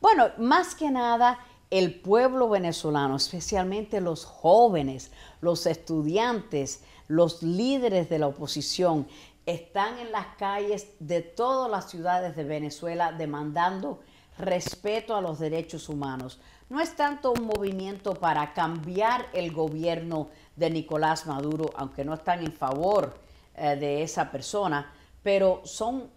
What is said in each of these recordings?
Bueno, más que nada, el pueblo venezolano, especialmente los jóvenes, los estudiantes, los líderes de la oposición, están en las calles de todas las ciudades de Venezuela demandando respeto a los derechos humanos. No es tanto un movimiento para cambiar el gobierno de Nicolás Maduro, aunque no están en favor eh, de esa persona, pero son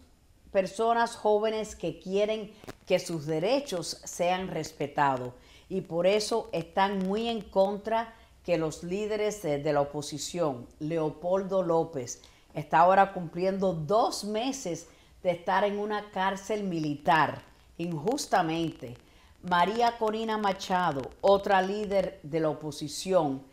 personas jóvenes que quieren que sus derechos sean respetados y por eso están muy en contra que los líderes de la oposición, Leopoldo López, está ahora cumpliendo dos meses de estar en una cárcel militar injustamente. María Corina Machado, otra líder de la oposición,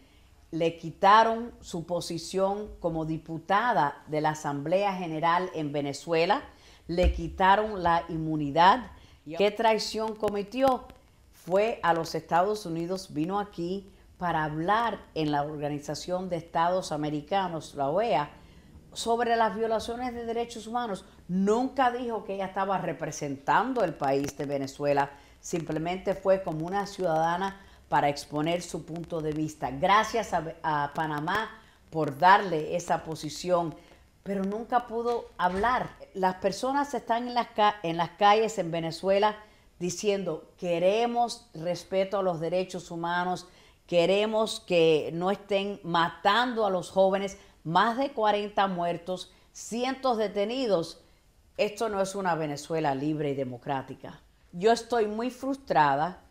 le quitaron su posición como diputada de la Asamblea General en Venezuela, le quitaron la inmunidad, ¿Qué traición cometió? Fue a los Estados Unidos, vino aquí para hablar en la Organización de Estados Americanos, la OEA, sobre las violaciones de derechos humanos. Nunca dijo que ella estaba representando el país de Venezuela, simplemente fue como una ciudadana para exponer su punto de vista. Gracias a, Panamá por darle esa posición pero nunca pudo hablar. Las personas están en las, calles en Venezuela diciendo, queremos respeto a los derechos humanos, queremos que no estén matando a los jóvenes, más de 40 muertos, cientos detenidos. Esto no es una Venezuela libre y democrática. Yo estoy muy frustrada,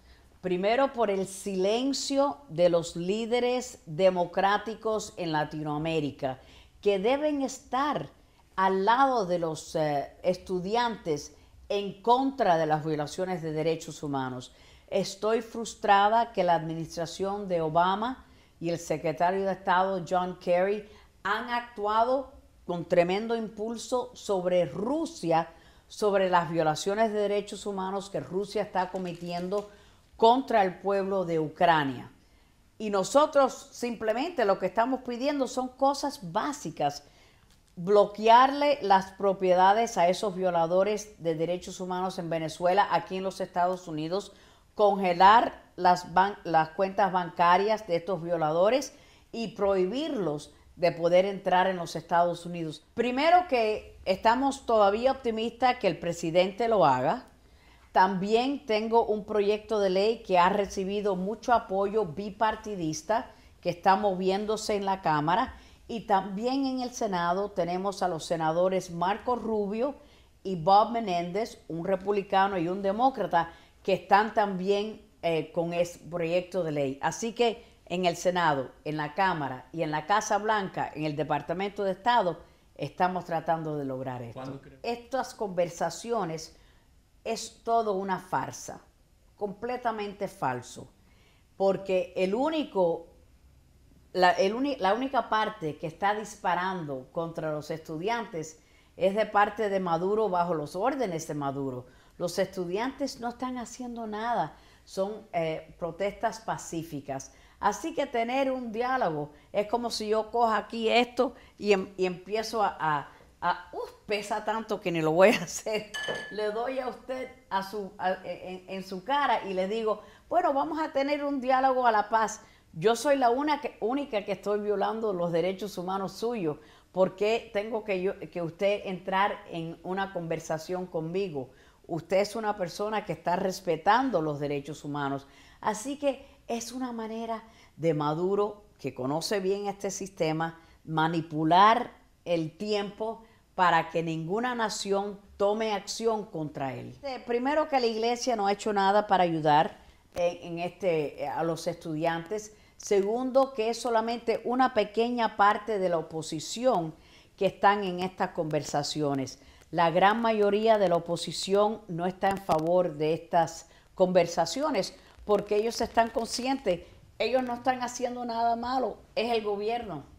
primero por el silencio de los líderes democráticos en Latinoamérica que deben estar al lado de los eh, estudiantes en contra de las violaciones de derechos humanos. Estoy frustrada que la administración de Obama y el secretario de Estado John Kerry han actuado con tremendo impulso sobre Rusia, sobre las violaciones de derechos humanos que Rusia está cometiendo contra el pueblo de Ucrania. Y nosotros simplemente lo que estamos pidiendo son cosas básicas. Bloquearle las propiedades a esos violadores de derechos humanos en Venezuela, aquí en los Estados Unidos, congelar las, las cuentas bancarias de estos violadores y prohibirlos de poder entrar en los Estados Unidos. Primero que estamos todavía optimistas que el presidente lo haga, también tengo un proyecto de ley que ha recibido mucho apoyo bipartidista, que está moviéndose en la Cámara. Y también en el Senado tenemos a los senadores Marco Rubio y Bob Menéndez, un republicano y un demócrata, que están también eh, con ese proyecto de ley. Así que en el Senado, en la Cámara y en la Casa Blanca, en el Departamento de Estado, estamos tratando de lograr esto. Estas conversaciones es todo una farsa, completamente falso, porque el único, la, única parte que está disparando contra los estudiantes es de parte de Maduro bajo los órdenes de Maduro. Los estudiantes no están haciendo nada, son eh, protestas pacíficas. Así que tener un diálogo es como si yo coja aquí esto y, em, empiezo a, pesa tanto que ni lo voy a hacer. Le doy a usted a su, e, en, su cara y le digo, bueno, vamos a tener un diálogo a la paz. Yo soy la única que estoy violando los derechos humanos suyos. ¿Por qué tengo que, que usted entrar en una conversación conmigo? Usted es una persona que está respetando los derechos humanos. Así que es una manera de Maduro, que conoce bien este sistema, manipular el tiempo para que ninguna nación tome acción contra él. Primero que la iglesia no ha hecho nada para ayudar eh, este, eh, a los estudiantes. Segundo, que es solamente una pequeña parte de la oposición que están en estas conversaciones. La gran mayoría de la oposición no está en favor de estas conversaciones porque ellos están conscientes, ellos no están haciendo nada malo, es el gobierno.